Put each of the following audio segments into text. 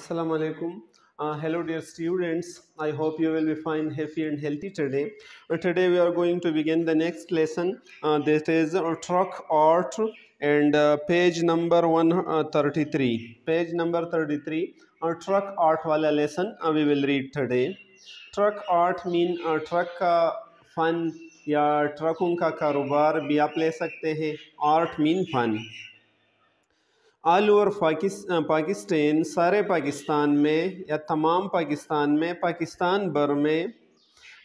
assalamu alaikum Uh, hello dear students, I hope you will be fine, happy and healthy today. Uh, today we are going to begin the next lesson uh, this is uh, truck art and uh, page number 133. Page number 33, uh, truck art wala lesson uh, we will read today. Truck art mean a uh, truck ka fun या ट्रकों का कारोबार भी आप ले सकते हैं art mean fun all over Pakistan सारे पाकिस्तान में या तमाम पाकिस्तान में पाकिस्तान भर में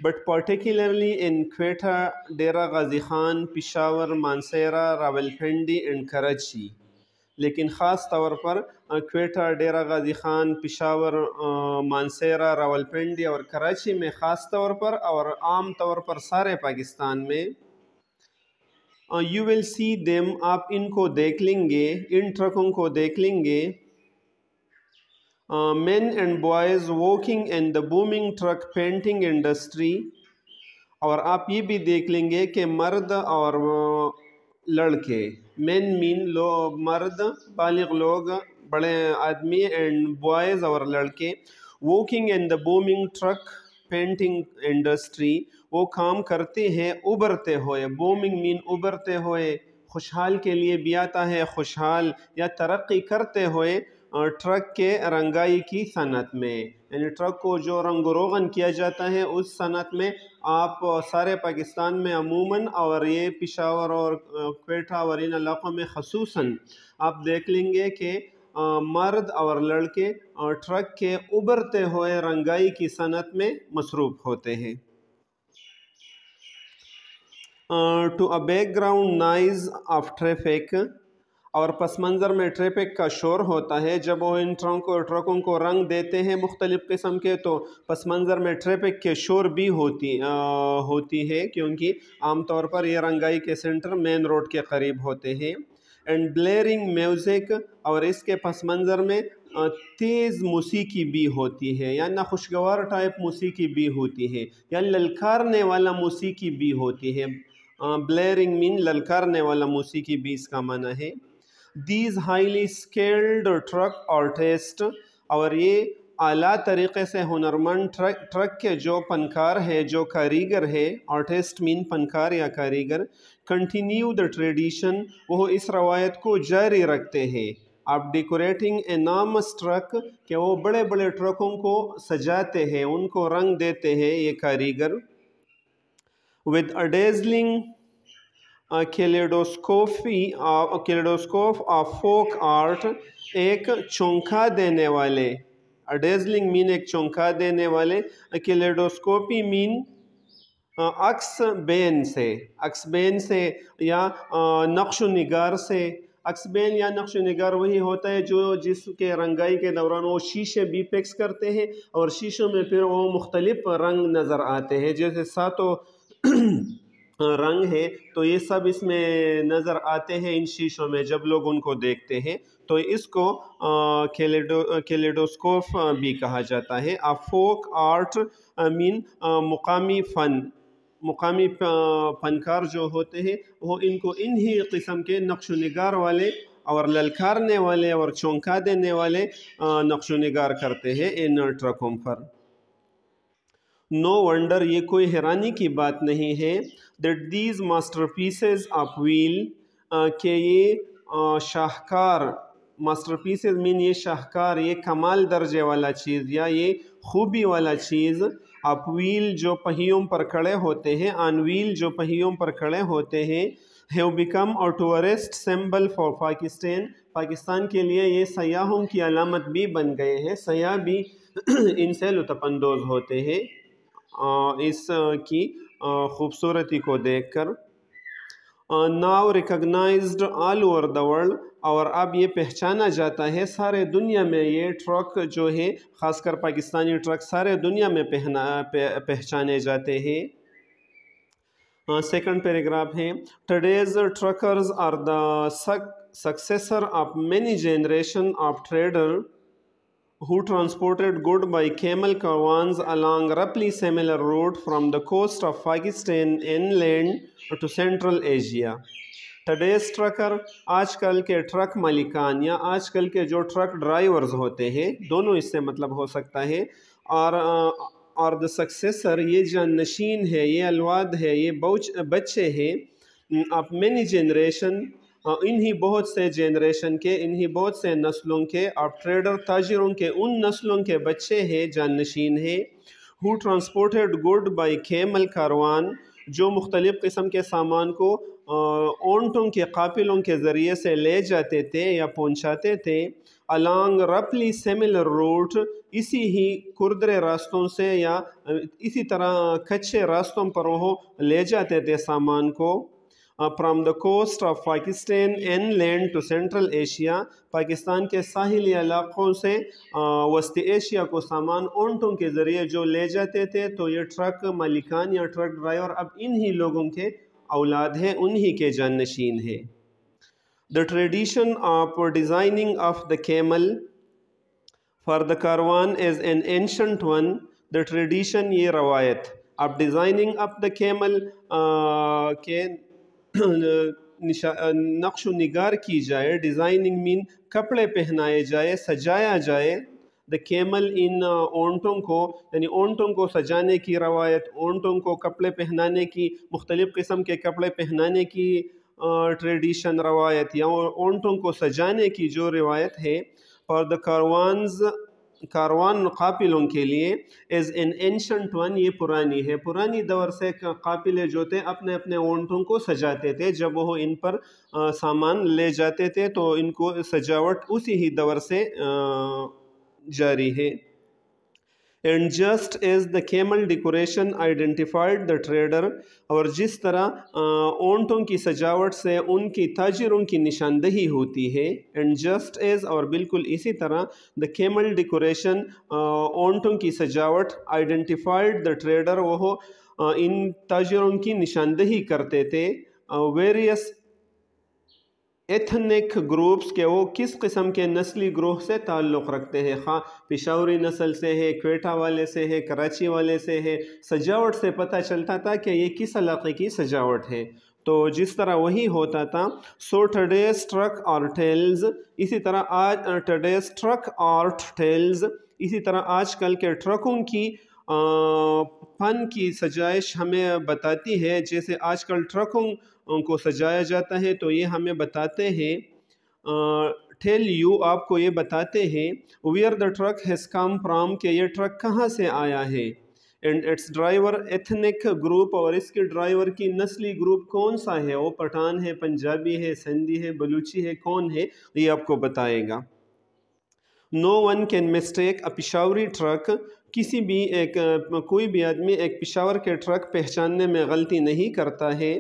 but particularly in Quetta Dera Ghazi Khan Peshawar Mansehra Rawalpindi and Karachi लेकिन ख़ास तौर पर क्वेटा डेरा गाजी खान पिशावर मानसेरा रावलपिंडी और कराची में ख़ास तौर पर और आम तौर पर सारे पाकिस्तान में यू विल सी देम आप इनको देख लेंगे इन ट्रकों को देख लेंगे man and boys walking in the booming truck painting industry और आप ये भी देख लेंगे कि मर्द और uh, लड़के मैन मीन लो मर्द बालग लोग बड़े आदमी एंड बॉयज़ और लड़के walking in the booming truck painting industry वो काम करते हैं उबरते हुए बोमिंग मीन उबरते हुए खुशहाल के लिए भी आता है खुशहाल या तरक्की करते हुए ट्रक के रंगाई की सनत में यानी ट्रक को जो रंग रोगन किया जाता है उस सनत में आप सारे पाकिस्तान में अमूमन और ये पिशावर और क्वेटा और इन इलाक़ों में खसूस आप देख लेंगे कि मर्द और लड़के और ट्रक के उबरते हुए रंगाई की सनत में मसरूफ़ होते हैं to a background noise of traffic और पस मंज़र में ट्रैफिक का शोर होता है जब वो इन ट्रकों ट्रकों को रंग देते हैं मुख्तलिफ़ किस्म के तो पस मंज़र में ट्रैफिक के शोर भी होती आ, होती है क्योंकि आम तौर पर ये रंगाई के सेंटर मेन रोड के करीब होते हैं एंड ब्लेरिंग म्यूज़िक और इसके पस मंज़र में तेज़ मौसीकी भी होती है या ना खुशगवार टाइप मौसीकी भी होती है या ललकारने वाला मौसीकी भी होती है ब्लेयरिंग मीन ललकारने वाला मौसीकी बीस का माना है these highly skilled truck artist और ये आला तरीके से हुनरमंद ट्रक ट्रक के जो पनकार है जो कारीगर है आर्टिस्ट मीन पनकार या कारीगर कंटिन्यू द ट्रेडिशन वो इस रवायत को जारी रखते हैं आप डेकोरेटिंग ए नामस ट्रक के वो बड़े बड़े ट्रकों को सजाते हैं उनको रंग देते हैं ये कारीगर with a dazzling uh, kaleidoscopy uh, kaleidoscope of folk art एक चौंका देने वाले a dazzling mean एक चौंका देने वाले a kaleidoscopy mean uh, अक्स बेन से अक्स बेन से या uh, नक्श नगार से अक्सबैन या नक्श नगार वही होता है जो जिसके रंगाई के दौरान वो शीशे भी पेक्स करते हैं और शीशों में फिर वो मुख्तलिफ रंग नज़र आते हैं जैसे सातों रंग है तो ये सब इसमें नज़र आते हैं इन शीशों में जब लोग उनको देखते हैं तो इसको केलेडो केलेडोस्कोप भी कहा जाता है अ फोक आर्ट आई मीन मुकामी फ़न मुकामी फनकार जो होते हैं वो इनको इन्हीं किस्म के नक्श नगार वाले और ललकारने वाले और चौंका देने वाले नक्श नगार करते हैं इन ट्रकों पर नो वंडर ये कोई हैरानी की बात नहीं है that these masterpieces of wheel के ये शाहकार मास्टर पीसेज मीन ये शाहकार ये कमाल दर्जे वाला चीज़ या ये खूबी वाला चीज़ आप व्हील जो पहियों पर खड़े होते हैं आन व्हील जो पहियों पर खड़े होते हैं हैव बिकम और tourist symbol for Pakistan Pakistan के लिए ये सयाहों की अलामत भी बन गए हैं सयाह भी इनसे लुत्फानंदोज़ होते हैं इस की खूबसूरती को देखकर now recognise all over the world और अब ये पहचाना जाता है सारे दुनिया में ये ट्रक जो है ख़ासकर पाकिस्तानी ट्रक सारे दुनिया में पहना पहचाने जाते हैं सेकंड पैराग्राफ है today's truckers are the successor of many generation of trader who transported goods by camel caravans along roughly similar route from the coast of Pakistan inland to Central Asia. Today's trucker आजकल के truck मालिकान या आजकल के जो truck drivers होते हैं दोनों इससे मतलब हो सकता है और और द सक्सेसर ये जानशीन है ये अलवाद है ये बच्चे हैं ऑफ मैनी जनरेशन इन्हीं बहुत से जनरेशन के इन्हीं बहुत से नस्लों के और ट्रेडर ताजरों के उन नस्लों के बच्चे हैं जानशीन हैं who transported good by camel caravan जो मुख्तलिफ़ किस्म के सामान को ओंटों के काफिलों के ज़रिए से ले जाते थे या पहुँचाते थे अलॉन्ग रपली सेमिलर रूट इसी ही कुरदरे रास्तों से या इसी तरह कच्चे रास्तों पर वो ले जाते थे सामान को from the coast of Pakistan inland to Central Asia Pakistan के साहिली इलाक़ों से वस्ती uh, एशिया को सामान ऑनटों के ज़रिए जो ले जाते थे तो ये ट्रक मालिकान या ट्रक ड्राइवर अब इन्हीं लोगों के औलाद हैं उन्हीं के जानशीन है the tradition of designing of the camel for the caravan as an ancient one the tradition ये रवायत अब डिज़ाइनिंग ऑफ द कैमल के नक्श नगार की जाए डिज़ाइनिंग मीन कपड़े पहनाए जाए सजाया जाए द केमल इन ओंटों को यानी ओंटों को सजाने की रवायत ओंटों को कपड़े पहनाने की मुख्तलिफ़ किस्म के कपड़े पहनाने की ट्रेडिशन रवायत या ओंटों को सजाने की जो रवायत है और द कारवानज कारवान कापिलों के लिए एज़ एन एंशंट वन ये पुरानी है पुरानी दौर से काफिले जो थे अपने अपने ओंटों को सजाते थे जब वो इन पर आ, सामान ले जाते थे तो इनको सजावट उसी ही दौर से आ, जारी है and just as the camel decoration identified the trader और जिस तरह ओंटों की सजावट से उनकी ताजरों की निशानदही होती है एंड जस्ट एज और बिल्कुल इसी तरह द केमल डेकोरेशन ओंटों की सजावट आइडेंटिफाइड द ट्रेडर वह इन ताजरों की निशानदही करते थे वेरियस एथनिक ग्रुप्स के वो किस किस्म के नस्ली ग्रोह से ताल्लुक़ रखते हैं खा हाँ, पिशावरी नस्ल से है क्वेटा वाले से है कराची वाले से है सजावट से पता चलता था कि ये किस इलाके की सजावट है तो जिस तरह वही होता था सो टडे स्ट्रक और टेल्स इसी तरह आज टडे स्ट्रक और टेल्स इसी तरह आजकल के ट्रकों की फन की सजाइश हमें बताती है जैसे आजकल ट्रकों को सजाया जाता है तो ये हमें बताते हैं टेल यू आपको ये बताते हैं where the truck has come from के ये ट्रक कहाँ से आया है and its driver ethnic group और इसके ड्राइवर की नस्ली ग्रुप कौन सा है वो पठान है पंजाबी है सिंधी है बलूची है कौन है ये आपको बताएगा no one can mistake a Peshawari truck किसी भी एक कोई भी आदमी एक पिशावर के ट्रक पहचानने में गलती नहीं करता है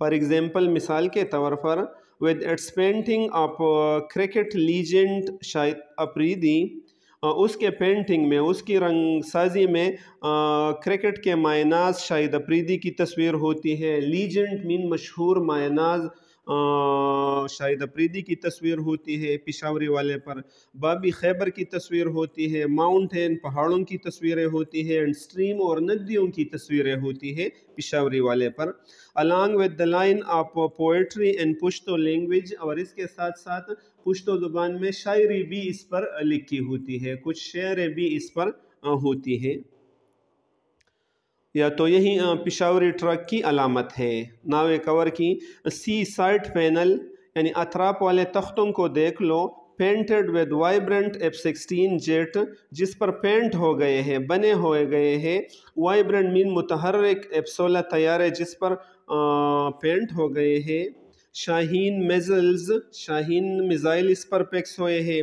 फॉर एग्ज़ाम्पल मिसाल के तौर पर with its painting of cricket legend Shahid Afridi उसके पेंटिंग में उसकी रंग साजी में क्रिकेट uh, के मायनाज शाहिद अफरीदी की तस्वीर होती है लीजेंड मीन मशहूर मायनाज शाहिद अप्रीदी की तस्वीर होती है पिशावरी वाले पर बाबी खैबर की तस्वीर होती है माउंटेन पहाड़ों की तस्वीरें होती है एंड स्ट्रीम और नदियों की तस्वीरें होती है पिशावरी वाले पर along with the line of poetry and Pashto language और इसके साथ साथ पुश्तो ज़ुबान में शायरी भी इस पर लिखी होती है कुछ शेरें भी इस पर होती हैं या तो यही पिशावरी ट्रक की अलामत है नाव कवर की सी साइड पैनल यानी अतराप वाले तख्तों को देख लो painted with vibrant F sixteen jet जिस पर पेंट हो गए हैं बने हुए गए हैं वाइब्रेंट मीन मुतहरक एफ सोलह तैयारे जिस पर आ, पेंट हो गए हैं शाहीन मेजल्स शाहीन मिज़ाइल इस पर पैक्स हुए हैं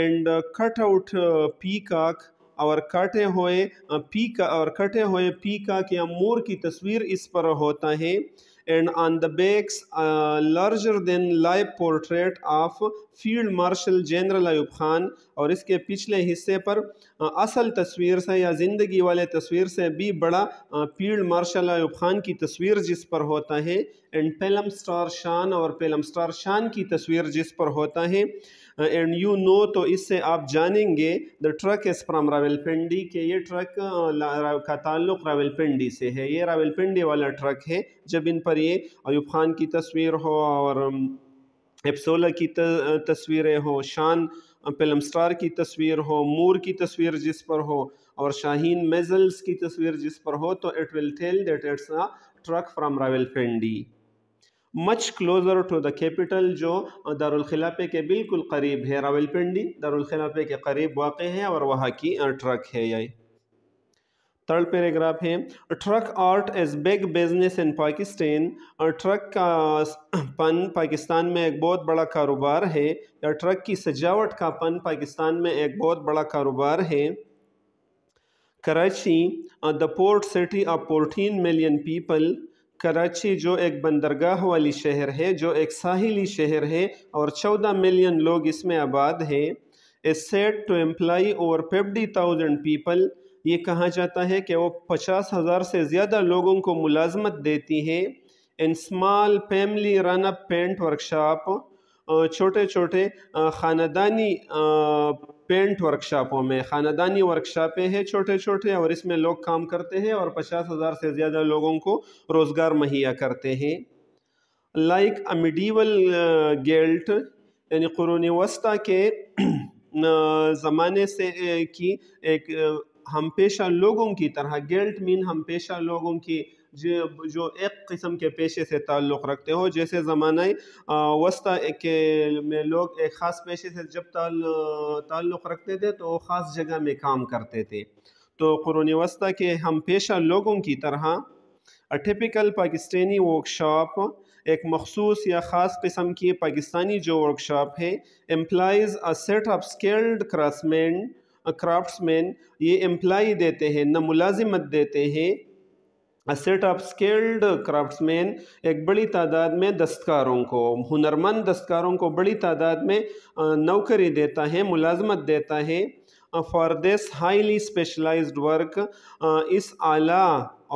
एंड कट आउट पीकाक और कटे हुए पी का और कटे हुए पी का के मोर की तस्वीर इस पर होता है and on the backs larger than live portrait of field marshal general Ayub Khan और इसके पिछले हिस्से पर असल तस्वीर से या ज़िंदगी वाले तस्वीर से भी बड़ा फील्ड मार्शल अयूब खान की तस्वीर जिस पर होता है एंड पेलम स्टार शान और पेलम स्टार शान की तस्वीर जिस पर होता है एंड यू नो तो इससे आप जानेंगे the truck is from Rawalpindi के ये ट्रक का ताल्लुक़ रावलपिंडी से है ये रावलपिंडी वाला ट्रक है जब इन पर ये अयूब खान की तस्वीर हो और एप्सोला की तस्वीरें हों शान फिल्म स्टार की तस्वीर हो मोर की तस्वीर जिस पर हो और शाहीन मेजल्स की तस्वीर जिस पर हो तो it will tell that it's a truck from Pindi much closer to the capital जो दारुलखिलापे के बिल्कुल करीब है रावलपिंडी दारुलखिलापे के करीब वाक़ है और वहाँ की ट्रक है यही थर्ड पैराग्राफ है truck art as big business in Pakistan और ट्रक का पन पाकिस्तान में एक बहुत बड़ा कारोबार है या ट्रक की सजावट का पन पाकिस्तान में एक बहुत बड़ा कारोबार है Karachi the port city of fourteen million people Karachi जो एक बंदरगाह वाली शहर है जो एक साहिली शहर है और चौदह मिलियन लोग इसमें आबाद है is set to employ over fifty thousand people ये कहा जाता है कि वो पचास हज़ार से ज़्यादा लोगों को मुलाजमत देती है in small family run up paint workshop छोटे छोटे ख़ानदानी पेंट वर्कशॉपों में ख़ानदानी वर्कशॉपें हैं छोटे छोटे और इसमें लोग काम करते हैं और पचास हज़ार से ज़्यादा लोगों को रोज़गार मुहैया करते हैं लाइक अ मिडीवल गेल्ट यानी क़ुरून वस्ता के ज़माने से की एक हम पेशा लोगों की तरह गिल्ट मीन हम पेशा लोगों की जो, जो एक किस्म के पेशे से ताल्लुक़ रखते हो जैसे ज़माना वस्ता के में लोग एक ख़ास पेशे से जब ताल्लुक़ रखते थे तो ख़ास जगह में काम करते थे तो क़ुरुन वस्ता के हम पेशा लोगों की तरह टिपिकल पाकिस्तानी वर्कशॉप एक मखसूस या ख़ास किस्म की पाकिस्तानी जो वर्कशॉप है employs a set of skilled craftsmen craftsmen ये एम्प्लाई देते हैं न मुलाजिमत देते हैं सेट ऑफ स्किल्ड क्राफ्ट्समैन एक बड़ी तादाद में दस्तकारों को हुनरमंद दस्तकारों को बड़ी तादाद में नौकरी देता है मुलाजमत देता है for this highly specialise work इस आला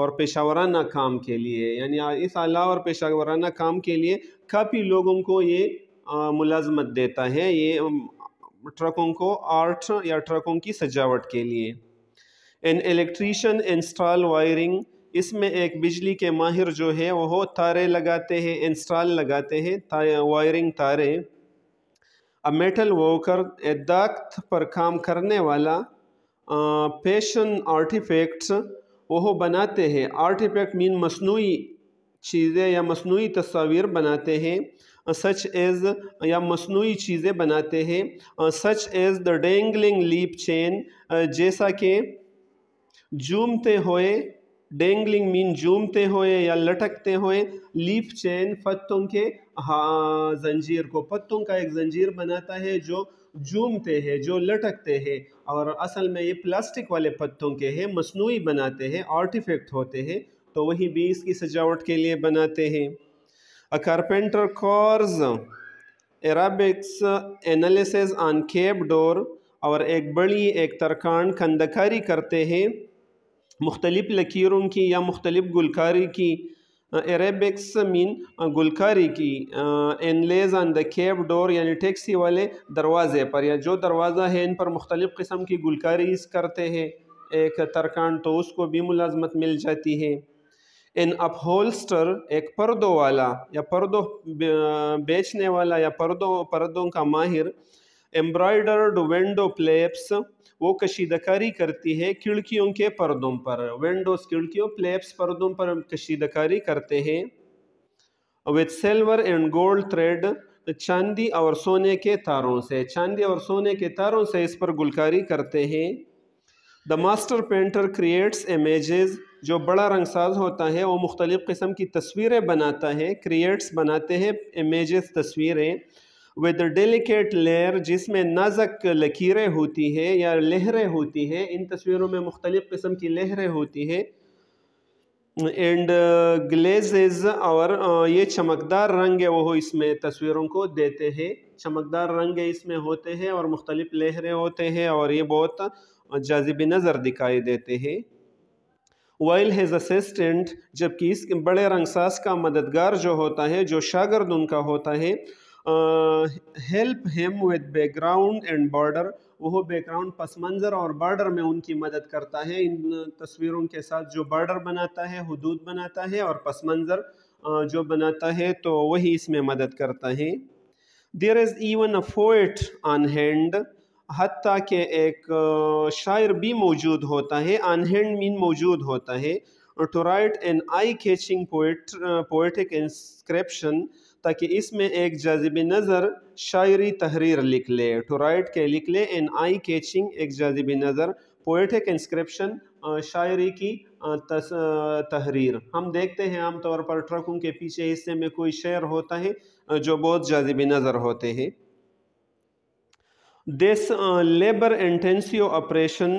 और पेशावराना काम के लिए यानी इस आला और पेशावराना काम के लिए काफ़ी लोगों को ये मुलाजमत देता है ये ट्रकों को आर्ट या ट्रकों की सजावट के लिए एन इलेक्ट्रीशियन इंस्टॉल वायरिंग इसमें एक बिजली के माहिर जो है वह तारे लगाते हैं इंस्टॉल लगाते हैं वायरिंग तारे अ मेटल वर्कर दख्त पर काम करने वाला फैशन आर्टिफैक्ट्स वह बनाते हैं आर्टिफैक्ट मीन मसनू चीज़ें या मसनू तस्वीर बनाते हैं सच एज या मसनू चीज़ें बनाते हैं such as the dangling leaf chain जैसा कि जूमते हुए डेंगलिंग मीन जूमते हुए या लटकते हुए लीप चेन पत्तों के हाँ जंजीर को पत्तों का एक जंजीर बनाता है जो जूमते हैं जो लटकते हैं और असल में ये प्लास्टिक वाले पत्तों के हैं मसनू बनाते हैं आर्टिफेक्ट होते हैं तो वही भी इसकी सजावट के लिए बनाते हैं A carpenter course, Arabics analysis on Cape Door और एक बड़ी एक तरकान खंदकारी करते हैं मुख्तलिफ़ लकीरों की या मुख्तलिफ़ गुलकारी की एरेबिक्स मीन गुलकारी की inlays on the cab door यानी टैक्सी वाले दरवाज़े पर या जो दरवाज़ा है इन पर मुख्तलिफ़ किस्म की गुलकारी करते हैं एक तरकान तो उसको भी मुलाजमत मिल जाती है एन अपहोल्स्टर एक पर्दों वाला या पर्दों बेचने वाला या पर्दों पर्दों का माहिर एम्ब्रॉयडर्ड विंडो प्लेप्स वो कशीदकारी करती है खिड़कियों के पर्दों पर विंडोज खिड़कियों प्लेप्स पर्दों पर कशीदकारी करते हैं with silver and gold thread चांदी और सोने के तारों से चांदी और सोने के तारों से इस पर गुलकारी करते हैं the master painter creates images जो बड़ा रंगसाज होता है वो मुख्तलिफ़ किस्म की तस्वीरें बनाता है क्रिएट्स बनाते हैं इमेज़ तस्वीरें विद डेलिकेट लेयर जिसमें नाजक लकीरें होती हैं या लहरें होती हैं इन तस्वीरों में मुख्तलिफ़ किस्म की लहरें होती हैं एंड ग्लेजेज uh, और uh, ये चमकदार रंग है वो इसमें तस्वीरों को देते हैं चमकदार रंग इसमें होते हैं और मुख्तलिफ़ लहरें होते हैं और ये बहुत जाजिब नज़र दिखाई देते हैं वाइल हेज़ असिस्टेंट जबकि इस बड़े रंगसाज का मददगार जो होता है जो शागर्द उनका होता है help him with background and border वह बैकग्राउंड पस मंज़र और बॉर्डर में उनकी मदद करता है इन तस्वीरों के साथ जो बॉर्डर बनाता है हदूद बनाता है और पस मंज़र जो बनाता है तो वही इसमें मदद करता है there is even a poet on hand हती के एक शायर भी मौजूद होता है अनहैंड मीन मौजूद होता है to write an eye catching poet poetic inscription ताकि इसमें एक जजब नज़र शायरी तहरीर लिख ले टू राइट के लिख ले एन आई कैचिंग एक जजब नज़र पोइटिक इंस्क्रिप्शन शायरी की तस, तहरीर हम देखते हैं आमतौर पर ट्रकों के पीछे हिस्से में कोई शेर होता है जो बहुत जजब नज़र होते हैं दिस लेबर इंटेंसिव ऑपरेशन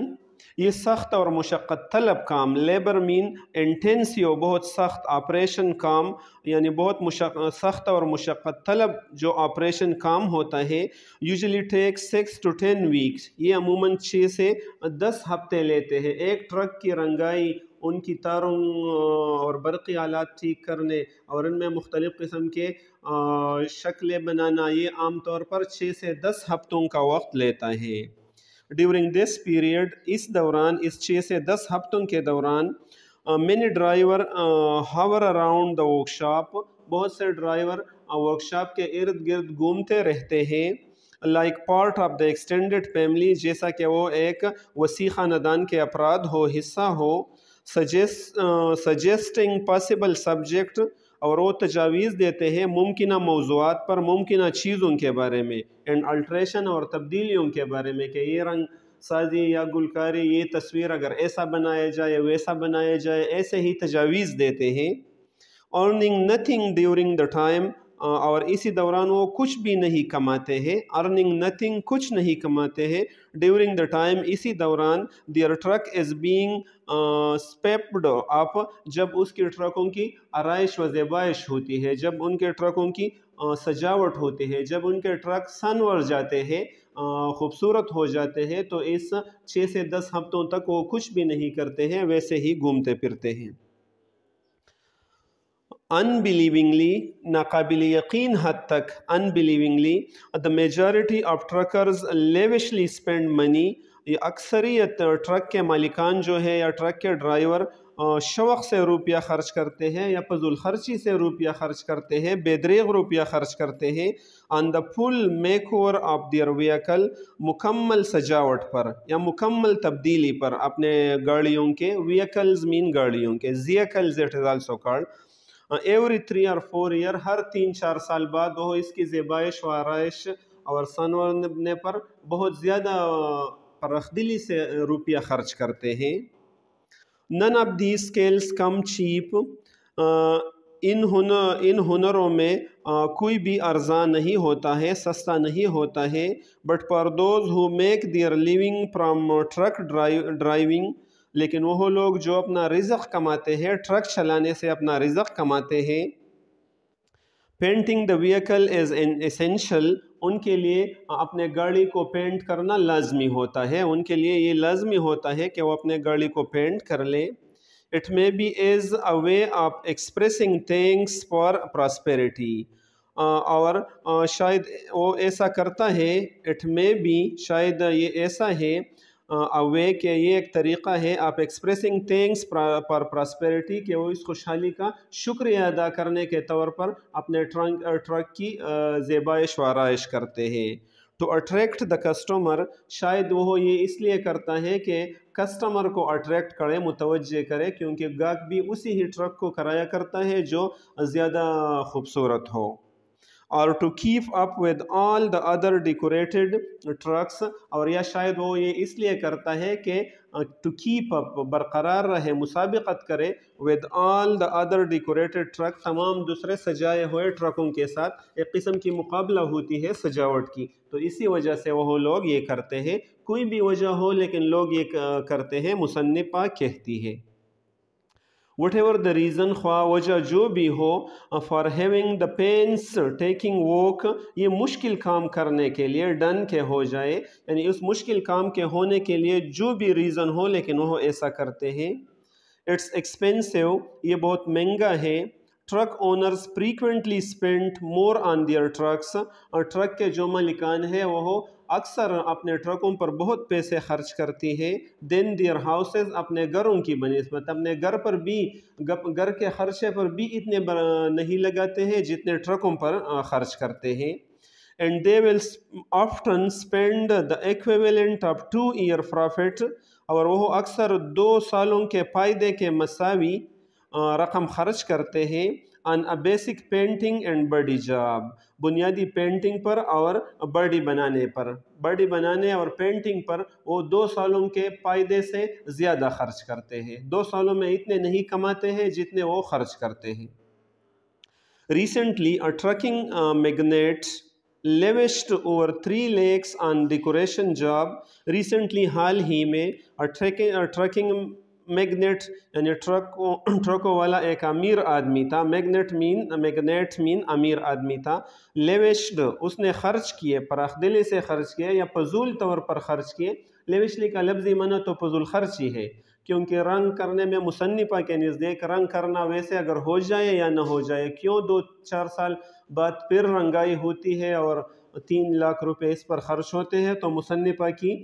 ये सख्त और मशक्क़त तलब काम लेबर मीन इंटेंसिव बहुत सख्त ऑपरेशन काम यानी बहुत सख्त और मशक्क़त तलब जो ऑपरेशन काम होता है usually take six to ten weeks ये अमूमन छः से दस हफ्ते लेते हैं एक ट्रक की रंगाई उनकी तारों और बरक़ी आलात ठीक करने और इनमें मुख्तलिफ़ किस्म के शक्लें बनाना ये आम तौर पर छः से दस हफ्तों का वक्त लेता है ड्यूरिंग दिस पीरियड इस दौरान इस छः से दस हफ्तों के दौरान many driver hover around the workshop बहुत से ड्राइवर वर्कशॉप के इर्द गिर्द घूमते रहते हैं like part of the extended family जैसा कि वो एक वसीखा नदान के अफराद हो हिस्सा हो सजेस्ट सजेस्टिंग पॉसिबल सब्जेक्ट और वो तजावीज़ देते हैं मुमकिन मौजूद पर मुमकिन चीज़ों के बारे में एंड अल्ट्रेशन और तब्दीलियों के बारे में कि ये रंग साजी या गुलकारी ये तस्वीर अगर ऐसा बनाया जाए वैसा बनाया जाए ऐसे ही तजावीज़ देते हैं earning nothing during the time और इसी दौरान वो कुछ भी नहीं कमाते हैं अर्निंग नथिंग कुछ नहीं कमाते हैं ड्यूरिंग द टाइम इसी दौरान their truck is being spruced up जब उसके ट्रकों की आरइश व जेबाइश होती है जब उनके ट्रकों की सजावट होती है जब उनके ट्रक सनवर जाते हैं खूबसूरत हो जाते हैं तो इस छः से दस हफ्तों तक वो कुछ भी नहीं करते हैं वैसे ही घूमते फिरते हैं unbelievingly नाकबिल yaqeen had tak unbelievingly the majority of truckers lavishly spend money ये अक्सरियत ट्रक के मालिकान जो है या ट्रक के ड्राइवर शौक से रुपया ख़र्च करते हैं या फजूल खर्ची से रुपया ख़र्च करते हैं बेदरेग रुपया ख़र्च करते हैं on the full makeover of their vehicle मुकम्मल सजावट पर या मुकम्मल तब्दीली पर अपने गाड़ियों के व्हीकल्स मीन गाड़ियों के vehicles it is also called every three और फोर ईयर हर तीन चार साल बाद वो इसकी जेबाइश व आरइश और सनवरने पर बहुत ज़्यादा परखदिली से रुपया खर्च करते हैं none of the skills come cheap इन हुनर इन हुनरों में आ, कोई भी अर्जा नहीं होता है सस्ता नहीं होता है बट पर those who make their living from truck drive driving लेकिन वह लोग जो अपना रिजक कमाते हैं ट्रक चलाने से अपना रिजक कमाते हैं painting the vehicle is an essential उनके लिए अपने गाड़ी को पेंट करना लाजमी होता है उनके लिए ये लाजमी होता है कि वो अपने गाड़ी को पेंट कर लें it may be as a way of expressing thanks for prosperity और शायद वो ऐसा करता है इट मे बी शायद ये ऐसा है अवे के ये एक तरीक़ा है आप एक्सप्रेसिंग थैंक्स पर प्रॉस्पेरिटी के वो इस खुशहाली का शुक्रिया अदा करने के तौर पर अपने ट्रंक ट्रक की जेबाइश वाराइश करते हैं टू अट्रैक्ट द कस्टमर शायद वो ये इसलिए करता है कि कस्टमर को अट्रैक्ट करे मुतवजह करे क्योंकि गाहक भी उसी ही ट्रक को कराया करता है जो ज़्यादा खूबसूरत हो और to keep up with all the other decorated trucks और या शायद वो ये इसलिए करता है कि टू कीप अप बरकरार रहे मुसाबकत करे with all the other decorated truck तमाम दूसरे सजाए हुए ट्रकों के साथ एक किस्म की मुकाबला होती है सजावट की तो इसी वजह से वह लोग ये करते हैं कोई भी वजह हो लेकिन लोग ये करते हैं मुसनपा कहती है वट एवर द रीज़न ख्वा वजह जो भी हो for having the painstaking work ये मुश्किल काम करने के लिए डन के हो जाए यानी उस मुश्किल काम के होने के लिए जो भी रीज़न हो लेकिन वह ऐसा करते हैं इट्स एक्सपेंसिव ये बहुत महंगा है truck owners frequently spent more on their trucks और ट्रक के जो मालिकान है वह अक्सर अपने ट्रकों पर बहुत पैसे खर्च करती है देन दियर हाउसेस अपने घरों की बनस्बत अपने घर पर भी घर के खर्चे पर भी इतने नहीं लगाते हैं जितने ट्रकों पर खर्च करते हैं and they will often spend the equivalent of two year profit और वह अक्सर दो सालों के फ़ायदे के मसावी रकम खर्च करते हैं on a basic painting and body job बुनियादी पेंटिंग पर और बर्डी बनाने पर बर्डी बनाने और पेंटिंग पर वो दो सालों के फायदे से ज़्यादा खर्च करते हैं दो सालों में इतने नहीं कमाते हैं जितने वो खर्च करते हैं recently a trucking magnate lavished over three lakhs on on job recently हाल ही में a मैग्नेट यानी ट्रकों ट्रकों वाला एक अमीर आदमी था मैग्नेट मीन मैग्नेट मीन अमीर आदमी था लेविश्ड उसने खर्च किए दिली से खर्च किए या फजूल तौर पर खर्च किए लेविशली का लफ्ज़ी मना तो फजूल खर्च ही है क्योंकि रंग करने में मुसन्फ़ा के नज़दीक रंग करना वैसे अगर हो जाए या ना हो जाए क्यों दो चार साल बाद फिर रंगाई होती है और तीन लाख रुपये इस पर खर्च होते हैं तो मुसनपा की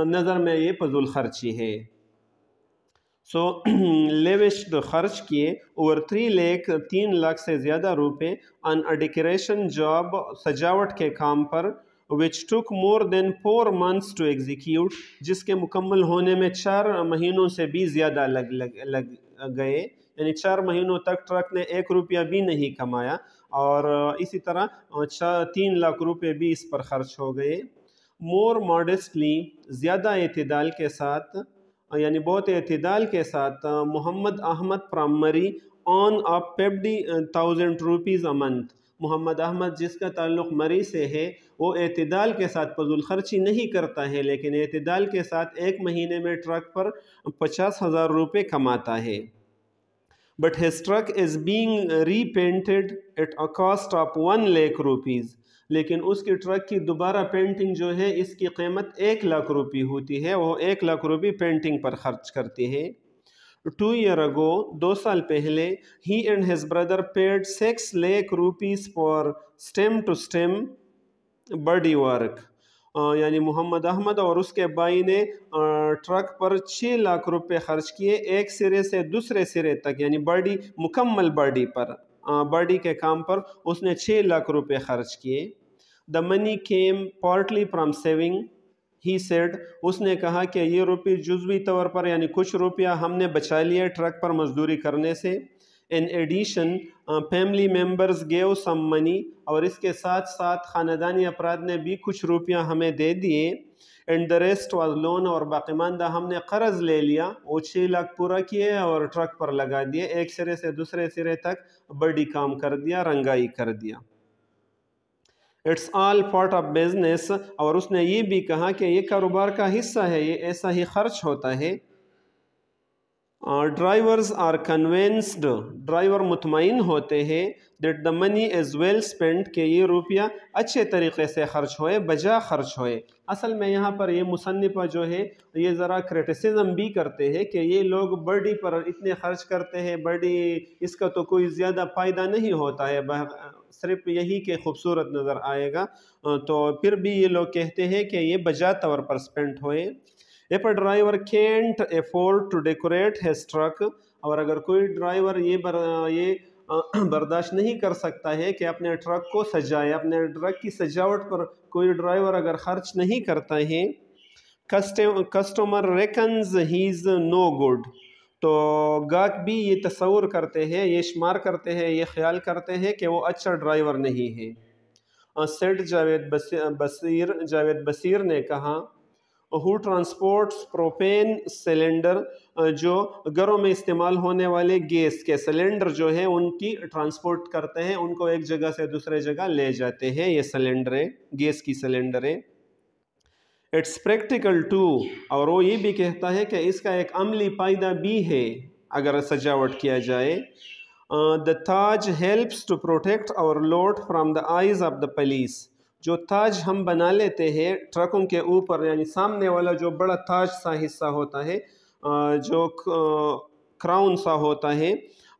नज़र में ये फजूल खर्ची है सो लेविश खर्च किए ओवर थ्री लेख तीन लाख से ज़्यादा रुपए अन अ डेकोरेशन जॉब सजावट के काम पर which took more than four months to execute जिसके मुकम्मल होने में चार महीनों से भी ज़्यादा लग लग लग गए यानी चार महीनों तक ट्रक ने एक रुपया भी नहीं कमाया और इसी तरह तीन लाख रुपये भी इस पर खर्च हो गए मोर मॉडस्टली ज़्यादा अतदाल के साथ यानी बहुत अतदाल के साथ मोहम्मद अहमद प्रामरी ऑन ऑफ पेप्डी thousand rupees a month Mohammad Ahmed जिसका ताल्लुक़ मरी से है वो अतदाल के साथ फजूल खर्ची नहीं करता है लेकिन अतदाल के साथ एक महीने में ट्रक पर पचास हज़ार रुपये कमाता है but his truck is being repainted at a cost of one lakh rupees लेकिन उसकी ट्रक की दोबारा पेंटिंग जो है इसकी कीमत एक लाख रुपये होती है वो एक लाख रुपये पेंटिंग पर खर्च करते हैं टू ईयर अगो दो साल पहले ही and his brother paid six lakh rupees for stem to stern body work यानी मोहम्मद अहमद और उसके भाई ने ट्रक पर छः लाख रुपए खर्च किए एक सिरे से दूसरे सिरे तक यानी बॉडी मुकम्मल बॉडी पर बॉडी के काम पर उसने छः लाख रुपए खर्च किए the money came partly from saving he said उसने कहा कि ये रुपये जुजवी तौर पर यानी कुछ रुपया हमने बचा लिया ट्रक पर मजदूरी करने से in addition family members gave some money और इसके साथ साथ ख़ानदानी अफराद ने भी कुछ रुपया हमें दे दिए and the rest was loan और बाकीमानदा हमने कर्ज ले लिया वो छः लाख पूरा किए और ट्रक पर लगा दिए एक सिरे से दूसरे सिरे तक बड़ी काम कर दिया रंगाई कर दिया it's all part of business और उसने ये भी कहा कि ये कारोबार का हिस्सा है ये ऐसा ही खर्च होता है ड्राइवर्स आर कन्वेंस्ड ड्राइवर मुतमिन होते हैं that the money is well spend के ये रुपया अच्छे तरीके से खर्च होए बजा खर्च होए असल में यहाँ पर ये मुसनफ़ा जो है ये ज़रा क्रिटिसिज्म भी करते हैं कि ये लोग बर्डी पर इतने खर्च करते हैं बर्डी इसका तो कोई ज़्यादा फ़ायदा नहीं होता है सिर्फ यही के खूबसूरत नज़र आएगा तो फिर भी ये लोग कहते हैं कि ये बजा तौर पर स्पेंड होए if a driver can't afford to decorate his truck और अगर कोई ड्राइवर ये बर, ये बर्दाश्त नहीं कर सकता है कि अपने ट्रक को सजाए अपने ट्रक की सजावट पर कोई ड्राइवर अगर खर्च नहीं करता है customer reckons he is no good तो गाहक भी ये तस्वूर करते हैं ये शुमार करते हैं ये ख्याल करते हैं कि वो अच्छा ड्राइवर नहीं है सेठ जावेद बसीर जावेद बसीर ने कहा हु ट्रांसपोर्ट्स प्रोपेन सिलेंडर जो घरों में इस्तेमाल होने वाले गैस के सिलेंडर जो है उनकी ट्रांसपोर्ट करते हैं उनको एक जगह से दूसरे जगह ले जाते हैं ये सिलेंडर है गैस की सिलेंडर है इट्स प्रैक्टिकल टू और वो ये भी कहता है कि इसका एक अमली फ़ायदा भी है अगर सजावट किया जाए the taj helps to protect our load from the eyes of the police जो ताज हम बना लेते हैं ट्रकों के ऊपर यानी सामने वाला जो बड़ा ताज सा हिस्सा होता है जो क्राउन सा होता है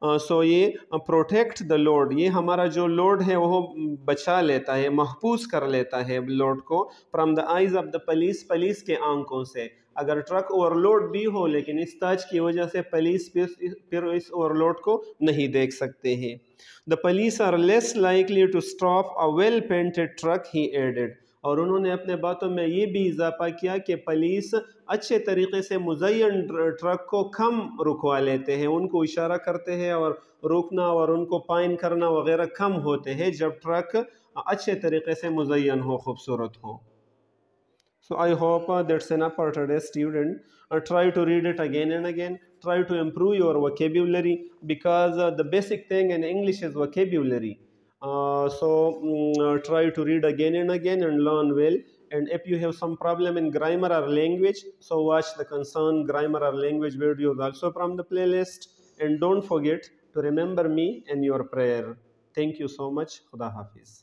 सो ये प्रोटेक्ट द लोड ये हमारा जो लोड है वो बचा लेता है महफूज कर लेता है लोड को from the eyes of the police police के आंखों से अगर ट्रक ओवरलोड भी हो लेकिन इस ताज की वजह से पुलिस फिर इस ओवरलोड को नहीं देख सकते हैं the police are less likely to stop a well painted truck he added और उन्होंने अपने बातों में ये भी इजाफा किया कि पुलिस अच्छे तरीके से मुजयन ट्रक को कम रुकवा लेते हैं उनको इशारा करते हैं और रोकना और उनको पाइन करना वगैरह कम होते हैं जब ट्रक अच्छे तरीके से मुजयन हो खूबसूरत हो so I hope that's an upper today student try to read it again and again try to improve your vocabulary because uh, the basic thing in english is vocabulary uh, so um, try to read again and again and learn well and if you have some problem in grammar or language so watch the concern grammar or language videos also from the playlist and don't forget to remember me in your prayer thank you so much khuda hafiz